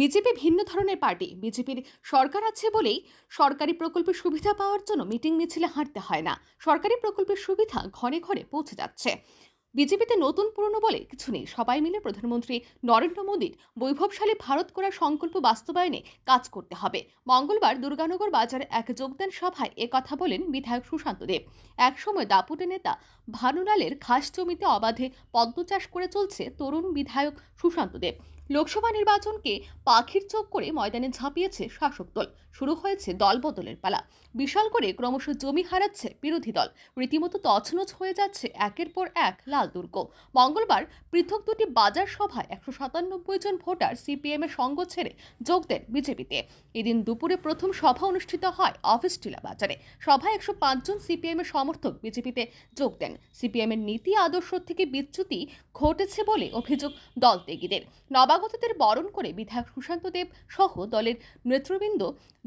BJP ভিন্ন ধরনের party বিজেপির সরকার আছে বলেই সরকারি প্রকল্পের সুবিধা পাওয়ার জন্য মিটিং মিছিলে হাঁটতে হয় না সরকারি প্রকল্পের সুবিধা ঘরে ঘরে পৌঁছে যাচ্ছে বিজেপিতে নতুন পুরনো বলে কিছু নেই সবাই মিলে প্রধানমন্ত্রী নরেন্দ্র মোদীর বৈভবশালী ভারত করার সংকল্প বাস্তবায়নে কাজ করতে হবে মঙ্গলবার দুর্গানগর বাজারে এক যোগদান সভায় কথা বলেন বিধায়ক সুশান্ত দেব একসময় দাপুটে নেতা ভানুলালের খাস জমিতে অবাধে পদ্ম চাষ করে চলছে তরুণ বিধায়ক সুশান্ত দেব লোকসভা নির্বাচনকে পাখির চোখ করে ময়দানে ঝাঁপিয়েছে শাসক দল শুরু হয়েছে দলবদলের পালা বিশাল করে ক্রমশ জমি হারাচ্ছে বিরোধী দল রীতিমতো তছনছ হয়ে যাচ্ছে একের পর এক লাল দুর্গ মঙ্গলবার পৃথক দুটি বাজার সভায় একশো সাতানব্বই জন ভোটার সিপিএম এর সঙ্গ ছেড়ে যোগ দেন বিজেপিতে এদিন দুপুরে প্রথম সভা অনুষ্ঠিত হয় অফিস টিলা বাজারে সভায় একশো পাঁচজন সিপিএম এর সমর্থক বিজেপিতে যোগ দেন সিপিএম এর নীতি আদর্শ থেকে বিচ্যুতি ঘটেছে বলে অভিযোগ দল ত্যাগীদের নবাগতদের বরণ করে বিধায়ক সুশান্ত দেব সহ দলের নেতৃবৃন্দ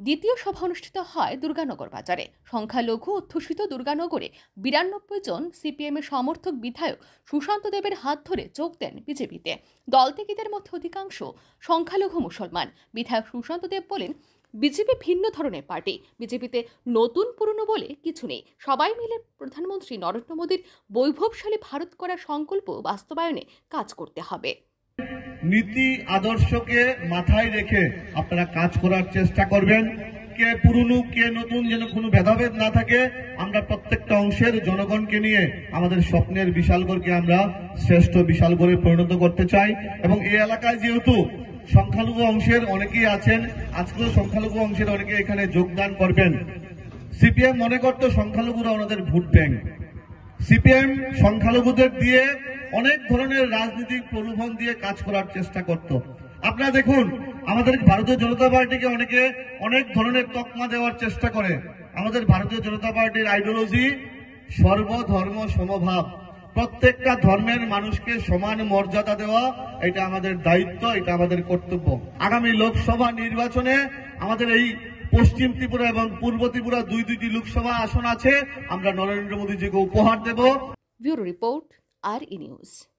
দ্বিতীয় সভা অনুষ্ঠিত হয় দুর্গানগর বাজারে সংখ্যালঘু অধ্যুষিত দুর্গানগরে বিরানব্বই জন সিপিএমের সমর্থক বিধায়ক সুশান্ত দেবের হাত ধরে যোগ দেন বিজেপিতে দল দলত্যাগীদের মধ্যে অধিকাংশ সংখ্যালঘু মুসলমান বিধায়ক সুশান্ত দেব বলেন বিজেপি ভিন্ন ধরনের পার্টি বিজেপিতে নতুন পুরনো বলে কিছু নেই সবাই মিলে প্রধানমন্ত্রী নরেন্দ্র মোদীর বৈভবশালী ভারত করার সংকল্প বাস্তবায়নে কাজ করতে হবে নীতি আদর্শকে মাথায় রেখে আপনারা কাজ করার চেষ্টা করবেন কে পুরনো কে নতুন যেন কোনো ভেদাভেদ না থাকে আমরা প্রত্যেকটা অংশের জনগণকে নিয়ে আমাদের স্বপ্নের বিশালগড়কে আমরা শ্রেষ্ঠ বিশালগড়ে পরিণত করতে চাই এবং এই এলাকায় যেহেতু সংখ্যালঘু অংশের অনেকেই আছেন আজকেও সংখ্যালঘু অংশের অনেকে এখানে যোগদান করবেন সিপিএম মনে করতো সংখ্যালঘুরা ওনাদের ভোট ব্যাংক সিপিএম সংখ্যালঘুদের দিয়ে অনেক ধরনের রাজনৈতিক প্রলোভন দিয়ে কাজ করার চেষ্টা করত আপনারা দেখুন আমাদের ভারতীয় জনতা পার্টিকে অনেকে অনেক ধরনের তকমা দেওয়ার চেষ্টা করে আমাদের ভারতীয় জনতা পার্টির আইডিওলজি সর্বধর্ম সমভাব প্রত্যেকটা ধর্মের মানুষকে সমান মর্যাদা দেওয়া এটা আমাদের দায়িত্ব এটা আমাদের কর্তব্য আগামী লোকসভা নির্বাচনে আমাদের এই পশ্চিম ত্রিপুরা এবং পূর্ব ত্রিপুরা দুই দুইটি লোকসভা আসন আছে আমরা নরেন্দ্র মোদীজিকে উপহার দেব ব্যুরো রিপোর্ট আর ই নিউজ